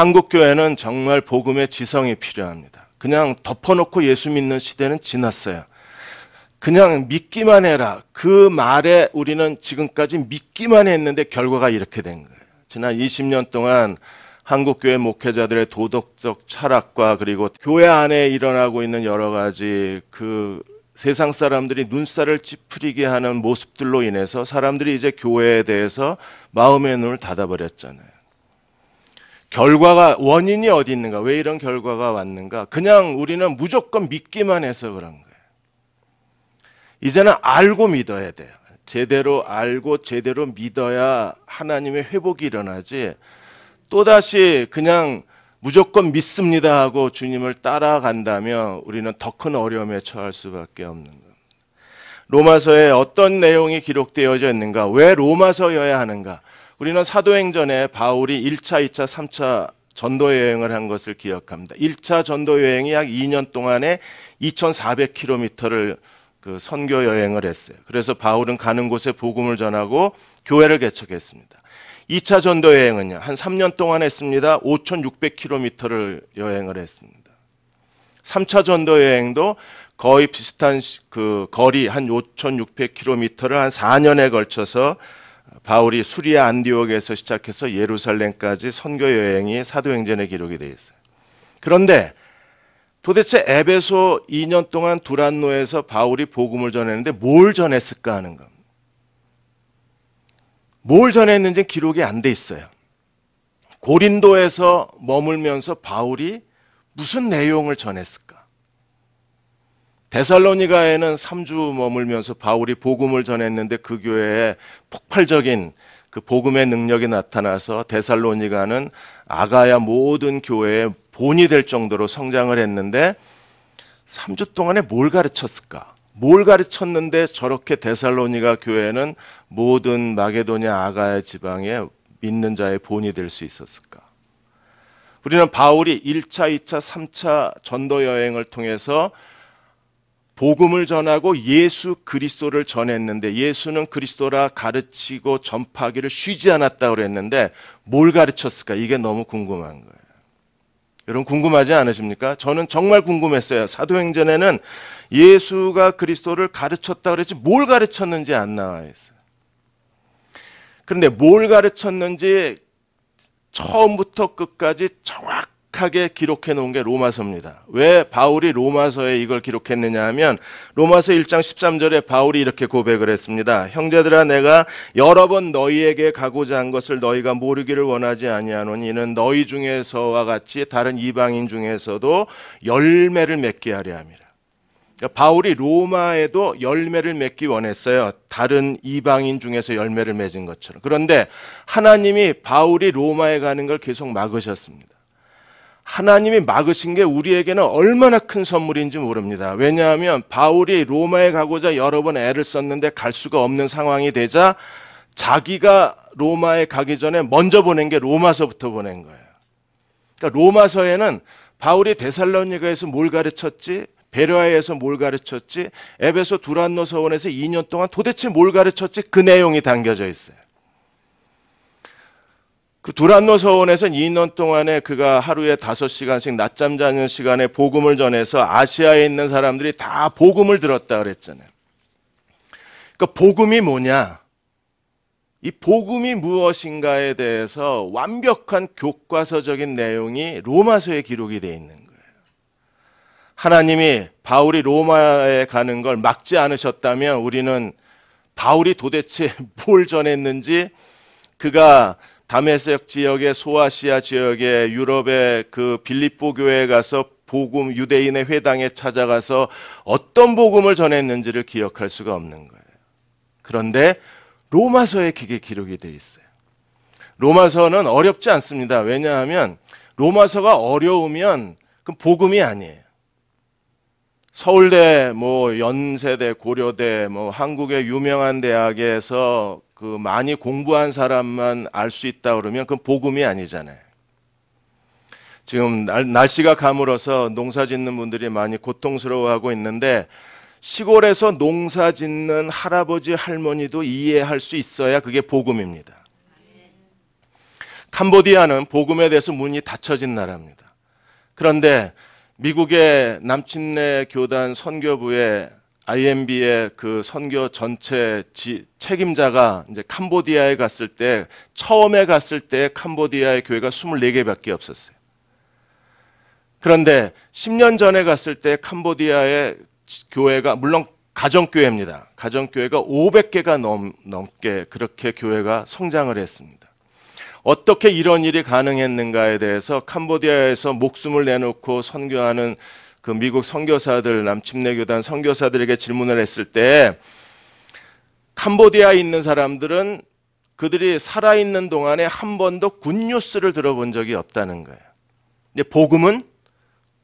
한국교회는 정말 복음의 지성이 필요합니다. 그냥 덮어놓고 예수 믿는 시대는 지났어요. 그냥 믿기만 해라. 그 말에 우리는 지금까지 믿기만 했는데 결과가 이렇게 된 거예요. 지난 20년 동안 한국교회 목회자들의 도덕적 철학과 그리고 교회 안에 일어나고 있는 여러 가지 그 세상 사람들이 눈살을 찌푸리게 하는 모습들로 인해서 사람들이 이제 교회에 대해서 마음의 눈을 닫아버렸잖아요. 결과가 원인이 어디 있는가? 왜 이런 결과가 왔는가? 그냥 우리는 무조건 믿기만 해서 그런 거예요. 이제는 알고 믿어야 돼요. 제대로 알고 제대로 믿어야 하나님의 회복이 일어나지. 또다시 그냥 무조건 믿습니다 하고 주님을 따라간다면 우리는 더 큰 어려움에 처할 수밖에 없는 겁니다. 로마서에 어떤 내용이 기록되어져 있는가? 왜 로마서여야 하는가? 우리는 사도행전에 바울이 1차, 2차, 3차 전도 여행을 한 것을 기억합니다. 1차 전도 여행이 약 2년 동안에 2,400km를 그 선교 여행을 했어요. 그래서 바울은 가는 곳에 복음을 전하고 교회를 개척했습니다. 2차 전도 여행은요. 한 3년 동안 했습니다. 5,600km를 여행을 했습니다. 3차 전도 여행도 거의 비슷한 그 거리 한 5,600km를 한 4년에 걸쳐서 바울이 수리아 안디옥에서 시작해서 예루살렘까지 선교 여행이 사도행전에 기록이 되어 있어요. 그런데 도대체 에베소 2년 동안 두란노에서 바울이 복음을 전했는데 뭘 전했을까 하는 겁뭘 전했는지 기록이 안 돼 있어요. 고린도에서 머물면서 바울이 무슨 내용을 전했을까? 데살로니가에는 3주 머물면서 바울이 복음을 전했는데 그 교회에 폭발적인 그 복음의 능력이 나타나서 데살로니가는 아가야 모든 교회의 본이 될 정도로 성장을 했는데 3주 동안에 뭘 가르쳤을까? 뭘 가르쳤는데 저렇게 데살로니가 교회는 모든 마게도냐 아가야 지방에 믿는 자의 본이 될 수 있었을까? 우리는 바울이 1차, 2차, 3차 전도 여행을 통해서 복음을 전하고 예수 그리스도를 전했는데 예수는 그리스도라 가르치고 전파하기를 쉬지 않았다고 그랬는데 뭘 가르쳤을까? 이게 너무 궁금한 거예요. 여러분 궁금하지 않으십니까? 저는 정말 궁금했어요. 사도행전에는 예수가 그리스도를 가르쳤다 그랬지 뭘 가르쳤는지 안 나와 있어요. 그런데 뭘 가르쳤는지 처음부터 끝까지 정확 정확하게 기록해 놓은 게 로마서입니다. 왜 바울이 로마서에 이걸 기록했느냐 하면 로마서 1장 13절에 바울이 이렇게 고백을 했습니다. 형제들아 내가 여러 번 너희에게 가고자 한 것을 너희가 모르기를 원하지 아니하노니 이는 너희 중에서와 같이 다른 이방인 중에서도 열매를 맺게 하려 함이라. 그러니까 바울이 로마에도 열매를 맺기 원했어요. 다른 이방인 중에서 열매를 맺은 것처럼. 그런데 하나님이 바울이 로마에 가는 걸 계속 막으셨습니다. 하나님이 막으신 게 우리에게는 얼마나 큰 선물인지 모릅니다. 왜냐하면 바울이 로마에 가고자 여러 번 애를 썼는데 갈 수가 없는 상황이 되자 자기가 로마에 가기 전에 먼저 보낸 게 로마서부터 보낸 거예요. 그러니까 로마서에는 바울이 데살로니가에서 뭘 가르쳤지? 베르아에서뭘 가르쳤지? 에베소 두란노 서원에서 2년 동안 도대체 뭘 가르쳤지? 그 내용이 담겨져 있어요. 그 두란노 서원에서는 2년 동안에 그가 하루에 5시간씩 낮잠 자는 시간에 복음을 전해서 아시아에 있는 사람들이 다 복음을 들었다 그랬잖아요. 그러니까 복음이 뭐냐? 이 복음이 무엇인가에 대해서 완벽한 교과서적인 내용이 로마서에 기록이 되어 있는 거예요. 하나님이 바울이 로마에 가는 걸 막지 않으셨다면 우리는 바울이 도대체 뭘 전했는지 그가 다메섹 지역의 소아시아 지역의 유럽의 그 빌립보 교회에 가서 복음 유대인의 회당에 찾아가서 어떤 복음을 전했는지를 기억할 수가 없는 거예요. 그런데 로마서에 그게 기록이 돼 있어요. 로마서는 어렵지 않습니다. 왜냐하면 로마서가 어려우면 그 복음이 아니에요. 서울대, 뭐 연세대, 고려대, 뭐 한국의 유명한 대학에서 그 많이 공부한 사람만 알 수 있다 그러면 그건 복음이 아니잖아요. 지금 날, 씨가 가물어서 농사 짓는 분들이 많이 고통스러워하고 있는데 시골에서 농사 짓는 할아버지 할머니도 이해할 수 있어야 그게 복음입니다. 캄보디아는 복음에 대해서 문이 닫혀진 나라입니다. 그런데 미국의 남친네 교단 선교부의 IMB의 그 선교 전체 지, 책임자가 이제 캄보디아에 갔을 때 처음에 갔을 때 캄보디아의 교회가 24개밖에 없었어요. 그런데 10년 전에 갔을 때 캄보디아의 교회가 물론 가정교회입니다. 가정교회가 500개가 넘, 넘게 그렇게 교회가 성장을 했습니다. 어떻게 이런 일이 가능했는가에 대해서 캄보디아에서 목숨을 내놓고 선교하는 그 미국 선교사들 남침내교단 선교사들에게 질문을 했을 때 캄보디아에 있는 사람들은 그들이 살아있는 동안에 한 번도 굿뉴스를 들어본 적이 없다는 거예요. 근데 복음은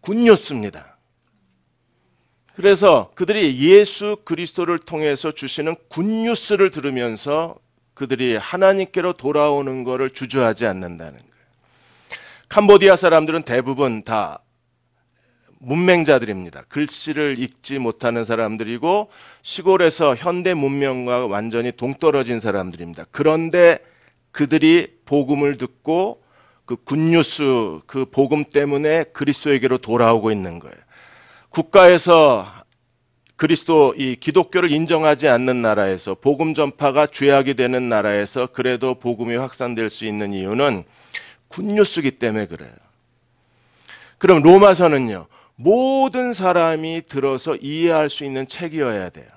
굿뉴스입니다. 그래서 그들이 예수 그리스도를 통해서 주시는 굿뉴스를 들으면서 그들이 하나님께로 돌아오는 것을 주저하지 않는다는 거예요. 캄보디아 사람들은 대부분 다 문맹자들입니다. 글씨를 읽지 못하는 사람들이고 시골에서 현대 문명과 완전히 동떨어진 사람들입니다. 그런데 그들이 복음을 듣고 그 굿뉴스 그 복음 때문에 그리스도에게로 돌아오고 있는 거예요. 국가에서 그리스도 이 기독교를 인정하지 않는 나라에서 복음 전파가 죄악이 되는 나라에서 그래도 복음이 확산될 수 있는 이유는 굿뉴스기 때문에 그래요. 그럼 로마서는요. 모든 사람이 들어서 이해할 수 있는 책이어야 돼요.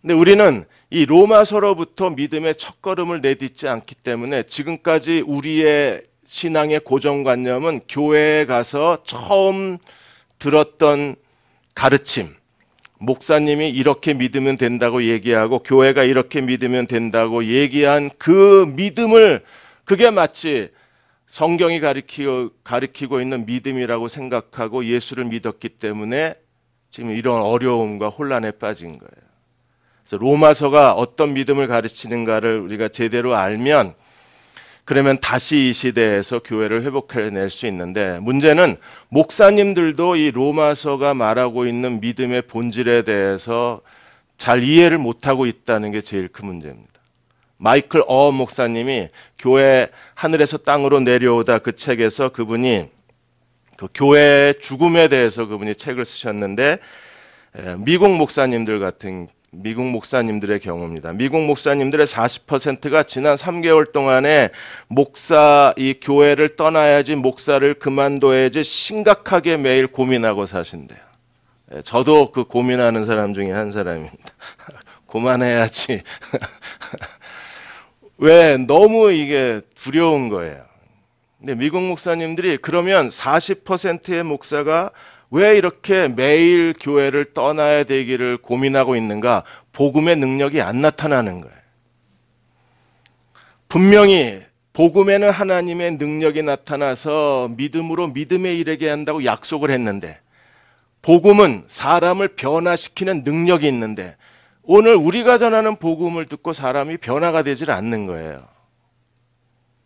근데 우리는 이 로마서로부터 믿음의 첫걸음을 내딛지 않기 때문에 지금까지 우리의 신앙의 고정관념은 교회에 가서 처음 들었던 가르침, 목사님이 이렇게 믿으면 된다고 얘기하고 교회가 이렇게 믿으면 된다고 얘기한 그 믿음을 그게 마치 성경이 가르치고 가리키고 있는 믿음이라고 생각하고 예수를 믿었기 때문에 지금 이런 어려움과 혼란에 빠진 거예요. 그래서 로마서가 어떤 믿음을 가르치는가를 우리가 제대로 알면 그러면 다시 이 시대에서 교회를 회복해낼 수 있는데 문제는 목사님들도 이 로마서가 말하고 있는 믿음의 본질에 대해서 잘 이해를 못하고 있다는 게 제일 큰 문제입니다. 마이클 어 목사님이 교회 하늘에서 땅으로 내려오다 그 책에서 그분이 그 교회의 죽음에 대해서 그분이 책을 쓰셨는데 미국 목사님들 같은 미국 목사님들의 경우입니다. 미국 목사님들의 40%가 지난 3개월 동안에 목사 이 교회를 떠나야지 목사를 그만둬야지 심각하게 매일 고민하고 사신대요. 예, 저도 그 고민하는 사람 중에 한 사람입니다. 고만해야지. 왜 너무 이게 두려운 거예요. 근데 미국 목사님들이 그러면 40%의 목사가 왜 이렇게 매일 교회를 떠나야 되기를 고민하고 있는가? 복음의 능력이 안 나타나는 거예요. 분명히 복음에는 하나님의 능력이 나타나서 믿음으로 믿음에 이르게 한다고 약속을 했는데 복음은 사람을 변화시키는 능력이 있는데 오늘 우리가 전하는 복음을 듣고 사람이 변화가 되질 않는 거예요.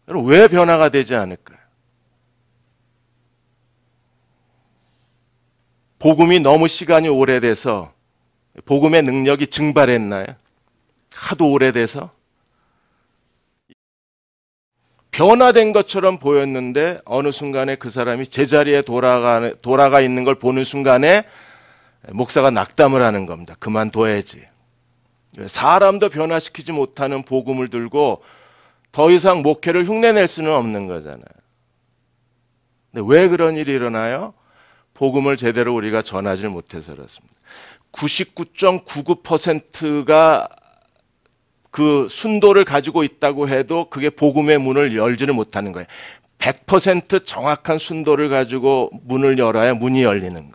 여러왜 변화가 되지 않을까요? 복음이 너무 시간이 오래돼서 복음의 능력이 증발했나요? 하도 오래돼서 변화된 것처럼 보였는데 어느 순간에 그 사람이 제자리에 돌아가, 돌아가 있는 걸 보는 순간에 목사가 낙담을 하는 겁니다. 그만둬야지. 사람도 변화시키지 못하는 복음을 들고 더 이상 목회를 흉내낼 수는 없는 거잖아요. 근데 왜 그런 일이 일어나요? 복음을 제대로 우리가 전하지 못해서 그렇습니다. 99.99%가 그 순도를 가지고 있다고 해도 그게 복음의 문을 열지를 못하는 거예요. 100% 정확한 순도를 가지고 문을 열어야 문이 열리는 거예요.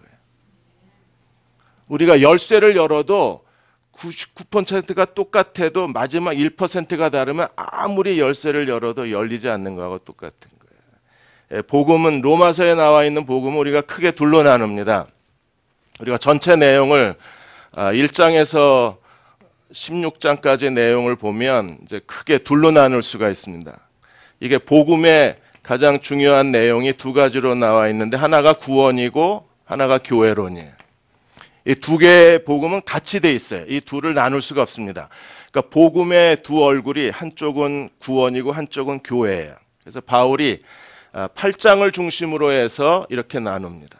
우리가 열쇠를 열어도 99%가 똑같아도 마지막 1%가 다르면 아무리 열쇠를 열어도 열리지 않는 거하고 똑같은 거예요. 예, 복음은 로마서에 나와 있는 복음은 우리가 크게 둘로 나눕니다. 우리가 전체 내용을 1장에서 아, 16장까지의 내용을 보면 이제 크게 둘로 나눌 수가 있습니다. 이게 복음의 가장 중요한 내용이 두 가지로 나와 있는데 하나가 구원이고 하나가 교회론이에요. 이 두 개의 복음은 같이 돼 있어요. 이 둘을 나눌 수가 없습니다. 그러니까 복음의 두 얼굴이 한쪽은 구원이고 한쪽은 교회예요. 그래서 바울이 8장을 어, 중심으로 해서 이렇게 나눕니다.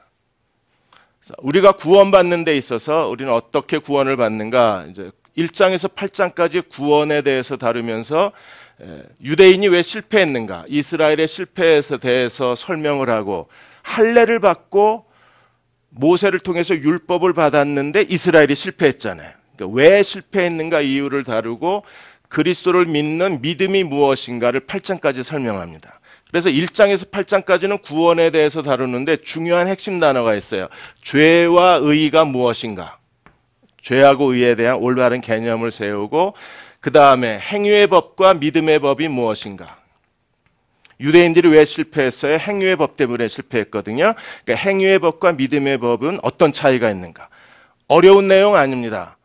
우리가 구원받는 데 있어서 우리는 어떻게 구원을 받는가 이제 1장에서 8장까지 구원에 대해서 다루면서 유대인이 왜 실패했는가 이스라엘의 실패에 대해서 설명을 하고 할례를 받고 모세를 통해서 율법을 받았는데 이스라엘이 실패했잖아요. 그러니까 왜 실패했는가 이유를 다루고 그리스도를 믿는 믿음이 무엇인가를 8장까지 설명합니다. 그래서 1장에서 8장까지는 구원에 대해서 다루는데 중요한 핵심 단어가 있어요. 죄와 의가 무엇인가? 죄하고 의에 대한 올바른 개념을 세우고 그 다음에 행위의 법과 믿음의 법이 무엇인가? 유대인들이 왜 실패했어요? 행위의 법 때문에 실패했거든요. 그러니까 행위의 법과 믿음의 법은 어떤 차이가 있는가? 어려운 내용 아닙니다.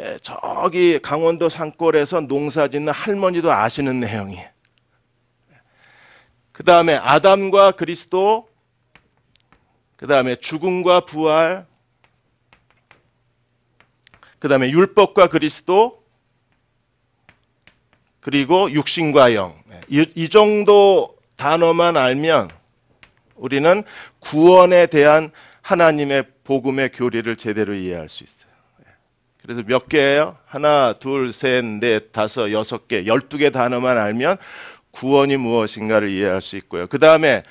예, 저기 강원도 산골에서 농사 짓는 할머니도 아시는 내용이에요. 그 다음에 아담과 그리스도, 그 다음에 죽음과 부활, 그 다음에 율법과 그리스도, 그리고 육신과 영. 네, 이, 이 정도 단어만 알면 우리는 구원에 대한 하나님의 복음의 교리를 제대로 이해할 수 있어요. 네. 그래서 몇 개예요? 하나, 둘, 셋, 넷, 다섯, 여섯 개, 열두 개 단어만 알면 구원이 무엇인가를 이해할 수 있고요. 그 다음에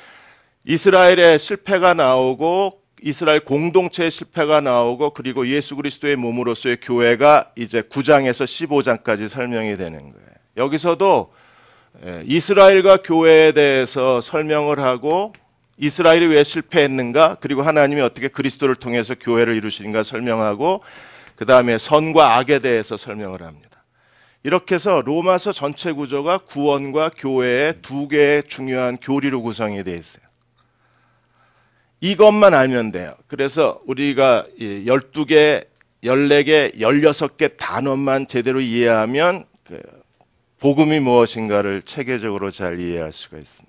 이스라엘의 실패가 나오고 이스라엘 공동체의 실패가 나오고 그리고 예수 그리스도의 몸으로서의 교회가 이제 9장에서 15장까지 설명이 되는 거예요. 여기서도 예, 이스라엘과 교회에 대해서 설명을 하고 이스라엘이 왜 실패했는가 그리고 하나님이 어떻게 그리스도를 통해서 교회를 이루시는가 설명하고 그 다음에 선과 악에 대해서 설명을 합니다. 이렇게 해서 로마서 전체 구조가 구원과 교회의 두 개의 중요한 교리로 구성이 되어 있어요. 이것만 알면 돼요. 그래서 우리가 12개, 14개, 16개 단어만 제대로 이해하면 그 복음이 무엇인가를 체계적으로 잘 이해할 수가 있습니다.